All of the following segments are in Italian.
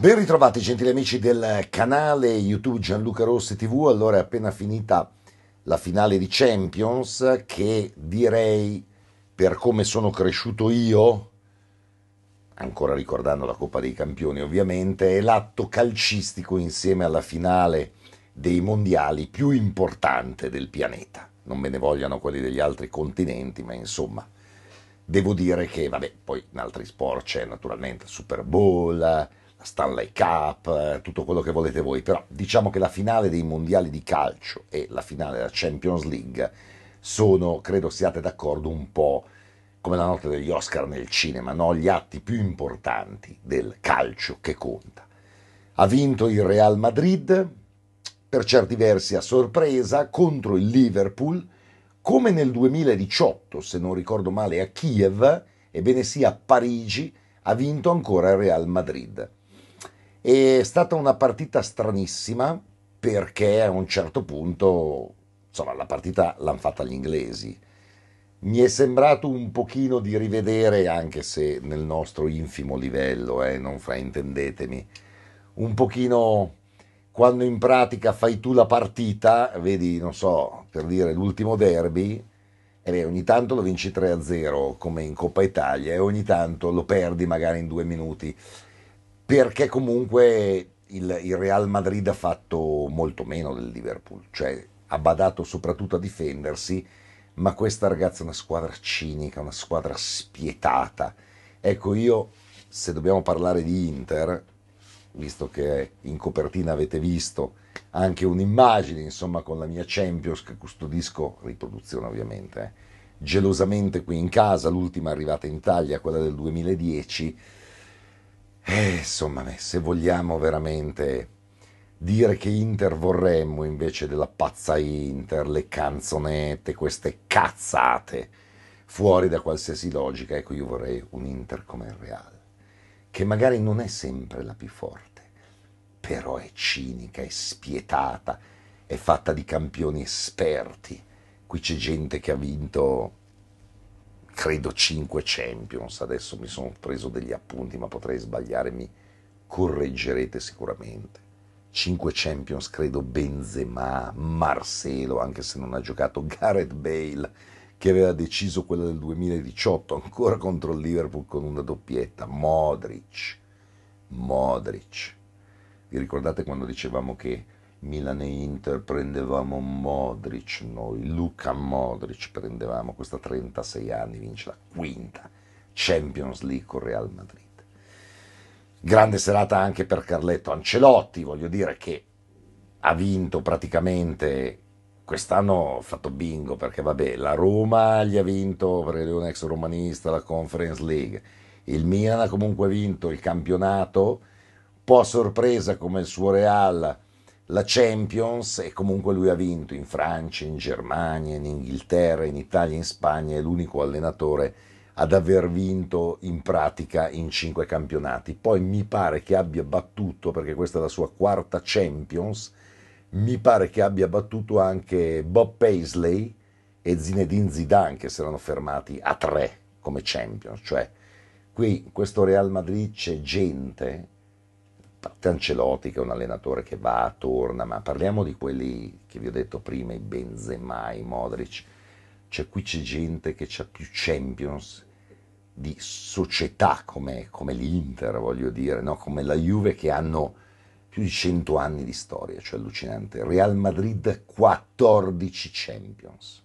Ben ritrovati gentili amici del canale YouTube Gianluca Rossi TV, allora è appena finita la finale di Champions che direi per come sono cresciuto io, ancora ricordando la Coppa dei Campioni ovviamente, è l'atto calcistico insieme alla finale dei mondiali più importante del pianeta. Non me ne vogliano quelli degli altri continenti, ma insomma devo dire che, vabbè, poi in altri sport c'è naturalmente il Super Bowl, Stanley Cup, eh, tutto quello che volete voi, però diciamo che la finale dei mondiali di calcio e la finale della Champions League sono, credo siate d'accordo, un po' come la notte degli Oscar nel cinema, no? gli atti più importanti del calcio che conta. Ha vinto il Real Madrid, per certi versi a sorpresa, contro il Liverpool, come nel 2018, se non ricordo male, a Kiev, ebbene sì, a Parigi ha vinto ancora il Real Madrid. È stata una partita stranissima perché a un certo punto, insomma, la partita l'hanno fatta gli inglesi. Mi è sembrato un pochino di rivedere, anche se nel nostro infimo livello, eh, non fraintendetemi, un pochino quando in pratica fai tu la partita, vedi, non so, per dire l'ultimo derby, e beh, ogni tanto lo vinci 3-0 come in Coppa Italia e ogni tanto lo perdi magari in due minuti perché comunque il, il, Real Madrid ha fatto molto meno del Liverpool, cioè ha badato soprattutto a difendersi, ma questa ragazza è una squadra cinica, una squadra spietata. Ecco, io se dobbiamo parlare di Inter, visto che in copertina avete visto anche un'immagine, insomma, con la mia Champions che custodisco, riproduzione ovviamente, eh, gelosamente qui in casa, l'ultima arrivata in Italia, quella del 2010 eh, insomma, eh, se vogliamo veramente dire che Inter vorremmo invece della pazza Inter, le canzonette, queste cazzate, fuori da qualsiasi logica, ecco io vorrei un Inter come il Real, che magari non è sempre la più forte, però è cinica, è spietata, è fatta di campioni esperti. Qui c'è gente che ha vinto credo 5 Champions, adesso mi sono preso degli appunti ma potrei sbagliare, mi correggerete sicuramente. 5 Champions, credo Benzema, Marcelo, anche se non ha giocato, Gareth Bale, che aveva deciso quella del 2018 ancora contro il Liverpool con una doppietta, Modric, Modric. Vi ricordate quando dicevamo che Milan e Inter prendevamo Modric noi, Luca Modric prendevamo, questa 36 anni vince la quinta Champions League con Real Madrid. Grande serata anche per Carletto Ancelotti, voglio dire che ha vinto praticamente quest'anno ha fatto bingo perché vabbè la Roma gli ha vinto perché lui è un ex romanista la Conference League il Milan ha comunque vinto il campionato po' a sorpresa come il suo Real la Champions e comunque lui ha vinto in Francia, in Germania, in Inghilterra, in Italia, in Spagna, è l'unico allenatore ad aver vinto in pratica in cinque campionati. Poi mi pare che abbia battuto, perché questa è la sua quarta Champions, mi pare che abbia battuto anche Bob Paisley e Zinedine Zidane che si erano fermati a tre come Champions, cioè qui questo Real Madrid c'è gente parte Ancelotti che è un allenatore che va, torna, ma parliamo di quelli che vi ho detto prima, i Benzema, i Modric, cioè qui c'è gente che ha più Champions di società come, come l'Inter, voglio dire, no? come la Juve che hanno più di 100 anni di storia, cioè allucinante. Real Madrid 14 Champions.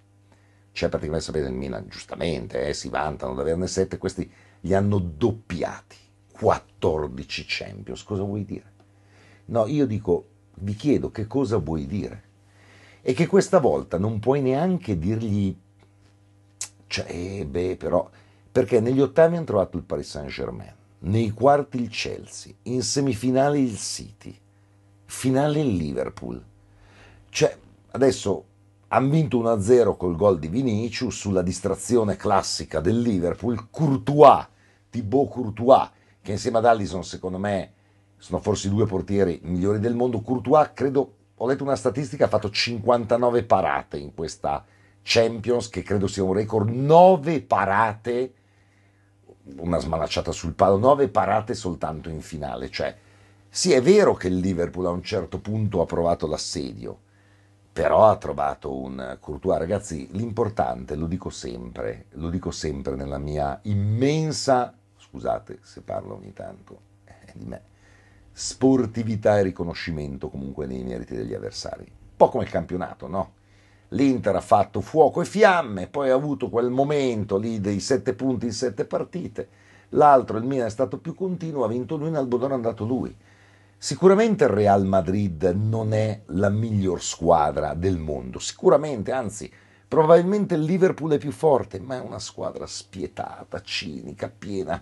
Cioè praticamente sapete il Milan, giustamente, eh, si vantano di averne 7, questi li hanno doppiati 14 Champions, cosa vuoi dire? No, io dico, vi chiedo che cosa vuoi dire? E che questa volta non puoi neanche dirgli, cioè, eh, beh, però, perché negli ottavi hanno trovato il Paris Saint-Germain, nei quarti il Chelsea, in semifinale il City, finale il Liverpool. Cioè, adesso hanno vinto 1-0 col gol di Vinicius sulla distrazione classica del Liverpool, Courtois, Thibaut Courtois, che insieme ad Allison secondo me sono forse i due portieri migliori del mondo. Courtois, credo, ho letto una statistica, ha fatto 59 parate in questa Champions, che credo sia un record, 9 parate, una smanacciata sul palo, 9 parate soltanto in finale. Cioè, sì, è vero che il Liverpool a un certo punto ha provato l'assedio, però ha trovato un Courtois. Ragazzi, l'importante, lo dico sempre, lo dico sempre nella mia immensa scusate se parlo ogni tanto eh, di me, sportività e riconoscimento comunque nei meriti degli avversari. Un po' come il campionato, no? L'Inter ha fatto fuoco e fiamme, poi ha avuto quel momento lì dei sette punti in sette partite, l'altro, il Milan, è stato più continuo, ha vinto lui, in Albodone è andato lui. Sicuramente il Real Madrid non è la miglior squadra del mondo, sicuramente, anzi Probabilmente il Liverpool è più forte, ma è una squadra spietata, cinica, piena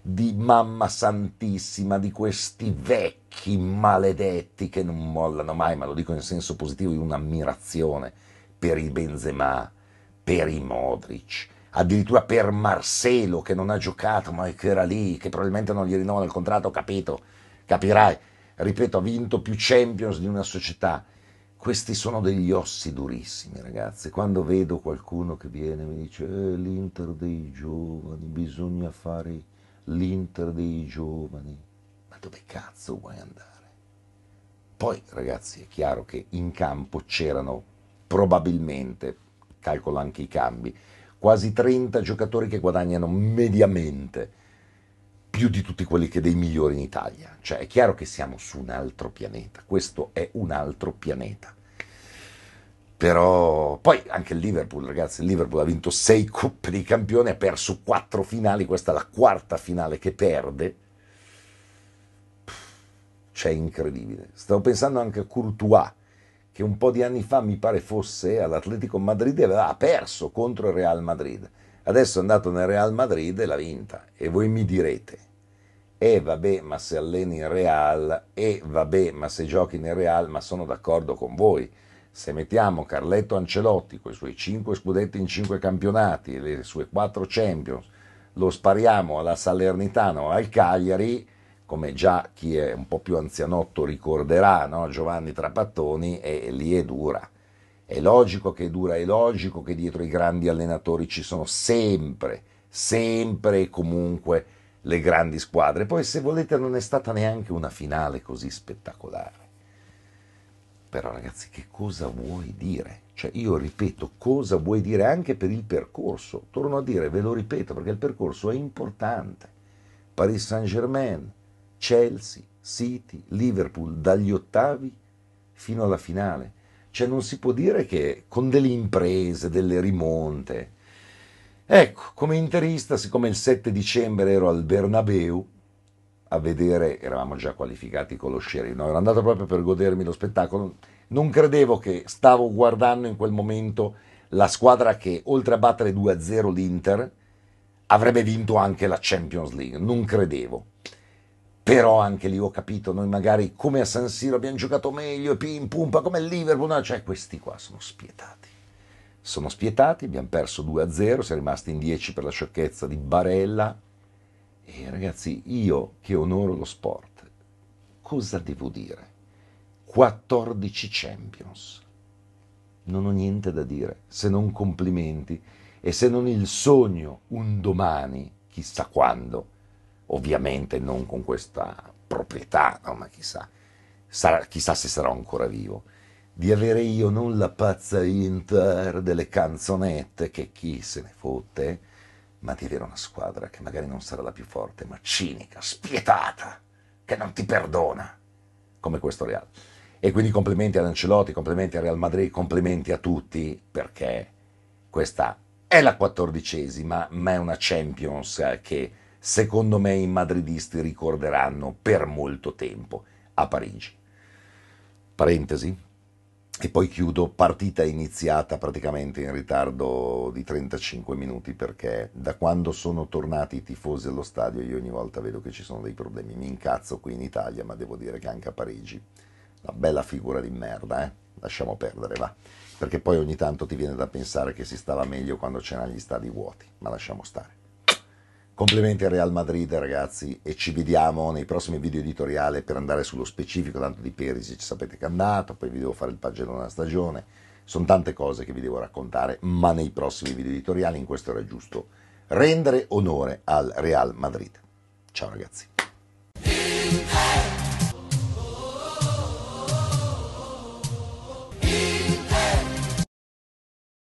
di mamma santissima, di questi vecchi maledetti che non mollano mai, ma lo dico in senso positivo, di un'ammirazione per il Benzema, per i Modric, addirittura per Marcelo che non ha giocato, ma che era lì, che probabilmente non gli rinnova il contratto, capito, capirai, ripeto, ha vinto più Champions di una società questi sono degli ossi durissimi, ragazzi. Quando vedo qualcuno che viene e mi dice eh, l'Inter dei giovani, bisogna fare l'Inter dei giovani, ma dove cazzo vuoi andare? Poi, ragazzi, è chiaro che in campo c'erano probabilmente, calcolo anche i cambi, quasi 30 giocatori che guadagnano mediamente più di tutti quelli che dei migliori in Italia. Cioè è chiaro che siamo su un altro pianeta, questo è un altro pianeta. Però poi anche il Liverpool, ragazzi, il Liverpool ha vinto sei coppe di campione, ha perso quattro finali, questa è la quarta finale che perde. C'è cioè, incredibile. Stavo pensando anche a Courtois, che un po' di anni fa mi pare fosse all'Atletico Madrid e aveva perso contro il Real Madrid Adesso è andato nel Real Madrid e l'ha vinta. E voi mi direte, e eh, vabbè, ma se alleni in Real, e eh, vabbè, ma se giochi nel Real, ma sono d'accordo con voi. Se mettiamo Carletto Ancelotti con i suoi 5 scudetti in 5 campionati, le sue 4 Champions, lo spariamo alla Salernitano o al Cagliari, come già chi è un po' più anzianotto ricorderà, no? Giovanni Trapattoni, e lì è dura. È logico che dura, è logico che dietro i grandi allenatori ci sono sempre, sempre e comunque le grandi squadre. Poi se volete non è stata neanche una finale così spettacolare. Però ragazzi che cosa vuoi dire? Cioè io ripeto cosa vuoi dire anche per il percorso. Torno a dire, ve lo ripeto perché il percorso è importante. Paris Saint-Germain, Chelsea, City, Liverpool dagli ottavi fino alla finale. Cioè non si può dire che con delle imprese, delle rimonte. Ecco, come interista, siccome il 7 dicembre ero al Bernabeu a vedere, eravamo già qualificati con lo Sherino, ero andato proprio per godermi lo spettacolo, non credevo che stavo guardando in quel momento la squadra che oltre a battere 2-0 l'Inter avrebbe vinto anche la Champions League, non credevo però anche lì ho capito, noi magari come a San Siro abbiamo giocato meglio e pim pumpa come il Liverpool, no? cioè questi qua sono spietati. Sono spietati, abbiamo perso 2-0, siamo rimasti in 10 per la sciocchezza di Barella. E ragazzi, io che onoro lo sport, cosa devo dire? 14 Champions. Non ho niente da dire, se non complimenti e se non il sogno, un domani, chissà quando, ovviamente non con questa proprietà, no, ma chissà, sarà, chissà se sarò ancora vivo, di avere io non la pazza inter delle canzonette che chi se ne fotte, ma di avere una squadra che magari non sarà la più forte, ma cinica, spietata, che non ti perdona, come questo Real. E quindi complimenti ad Ancelotti, complimenti al Real Madrid, complimenti a tutti, perché questa è la quattordicesima, ma è una Champions che secondo me i madridisti ricorderanno per molto tempo a Parigi. Parentesi. E poi chiudo, partita iniziata praticamente in ritardo di 35 minuti perché da quando sono tornati i tifosi allo stadio io ogni volta vedo che ci sono dei problemi, mi incazzo qui in Italia ma devo dire che anche a Parigi una bella figura di merda, eh? lasciamo perdere, va. Perché poi ogni tanto ti viene da pensare che si stava meglio quando c'erano gli stadi vuoti, ma lasciamo stare. Complimenti al Real Madrid ragazzi e ci vediamo nei prossimi video editoriali per andare sullo specifico, tanto di Perisic sapete che è andato, poi vi devo fare il pagello della stagione, sono tante cose che vi devo raccontare, ma nei prossimi video editoriali in questo era giusto rendere onore al Real Madrid. Ciao ragazzi.